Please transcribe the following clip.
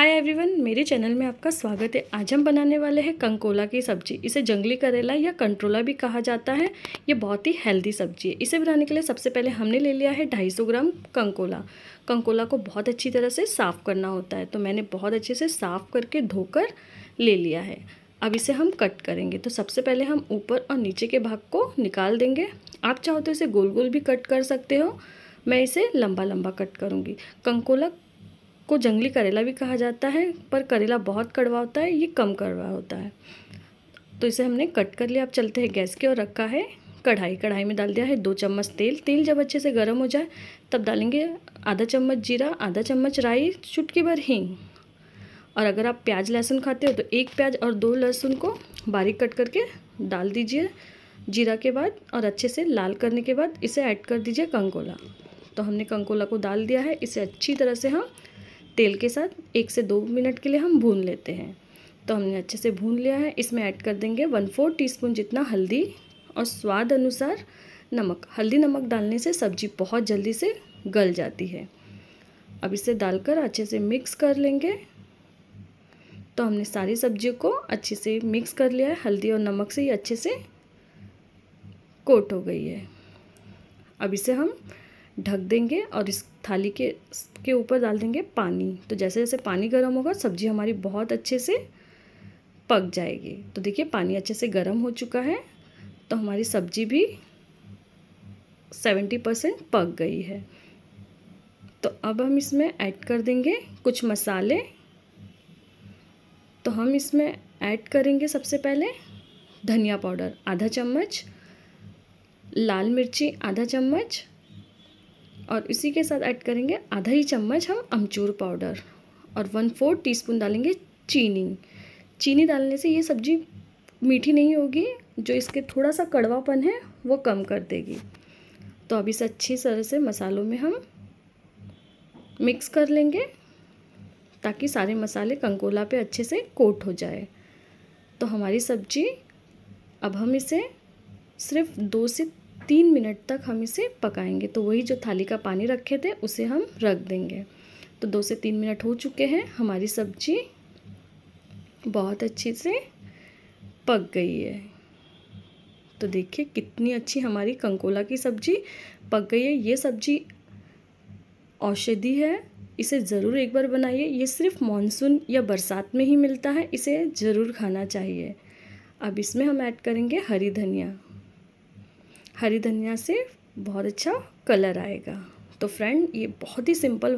hi everyone मेरे channel में आपका स्वागत है आज हम बनाने वाले हैं कंकोला की सब्जी इसे जंगली करेला या कंट्रोला भी कहा जाता है ये बहुत ही हेल्दी सब्जी है इसे बनाने के लिए सबसे पहले हमने ले लिया है ढाई सौ ग्राम कंकोला कंकोला को बहुत अच्छी तरह से साफ़ करना होता है तो मैंने बहुत अच्छे से साफ़ करके धोकर ले लिया है अब इसे हम कट करेंगे तो सबसे पहले हम ऊपर और नीचे के भाग को निकाल देंगे आप चाहो तो इसे गोल गोल भी कट कर सकते हो मैं इसे लंबा लंबा कट करूँगी कंकोला को जंगली करेला भी कहा जाता है पर करेला बहुत कड़वा होता है ये कम कड़वा होता है तो इसे हमने कट कर लिया अब चलते हैं गैस की और रखा है कढ़ाई कढ़ाई में डाल दिया है दो चम्मच तेल तेल जब अच्छे से गर्म हो जाए तब डालेंगे आधा चम्मच जीरा आधा चम्मच राई चुटकी भर हींग और अगर आप प्याज लहसुन खाते हो तो एक प्याज और दो लहसुन को बारीक कट करके डाल दीजिए जीरा के बाद और अच्छे से लाल करने के बाद इसे ऐड कर दीजिए कंकोला तो हमने कंकोला को डाल दिया है इसे अच्छी तरह से हम तेल के साथ एक से दो मिनट के लिए हम भून लेते हैं तो हमने अच्छे से भून लिया है इसमें ऐड कर देंगे वन फोर टीस्पून जितना हल्दी और स्वाद अनुसार नमक हल्दी नमक डालने से सब्जी बहुत जल्दी से गल जाती है अब इसे डालकर अच्छे से मिक्स कर लेंगे तो हमने सारी सब्जियों को अच्छे से मिक्स कर लिया है हल्दी और नमक से ही अच्छे से कोट हो गई है अब इसे हम ढक देंगे और इस थाली के के ऊपर डाल देंगे पानी तो जैसे जैसे पानी गर्म होगा सब्जी हमारी बहुत अच्छे से पक जाएगी तो देखिए पानी अच्छे से गर्म हो चुका है तो हमारी सब्जी भी सेवेंटी परसेंट पक गई है तो अब हम इसमें ऐड कर देंगे कुछ मसाले तो हम इसमें ऐड करेंगे सबसे पहले धनिया पाउडर आधा चम्मच लाल मिर्ची आधा चम्मच और इसी के साथ ऐड करेंगे आधा ही चम्मच हम अमचूर पाउडर और वन फोर्थ टीस्पून डालेंगे चीनी चीनी डालने से ये सब्ज़ी मीठी नहीं होगी जो इसके थोड़ा सा कड़वापन है वो कम कर देगी तो अब इसे अच्छी तरह से मसालों में हम मिक्स कर लेंगे ताकि सारे मसाले कंकोला पे अच्छे से कोट हो जाए तो हमारी सब्ज़ी अब हम इसे सिर्फ दो से तीन मिनट तक हम इसे पकाएंगे तो वही जो थाली का पानी रखे थे उसे हम रख देंगे तो दो से तीन मिनट हो चुके हैं हमारी सब्जी बहुत अच्छी से पक गई है तो देखिए कितनी अच्छी हमारी कंकोला की सब्जी पक गई है ये सब्जी औषधि है इसे ज़रूर एक बार बनाइए ये सिर्फ मानसून या बरसात में ही मिलता है इसे ज़रूर खाना चाहिए अब इसमें हम ऐड करेंगे हरी धनिया हरी धनिया से बहुत अच्छा कलर आएगा तो फ्रेंड ये बहुत ही सिंपल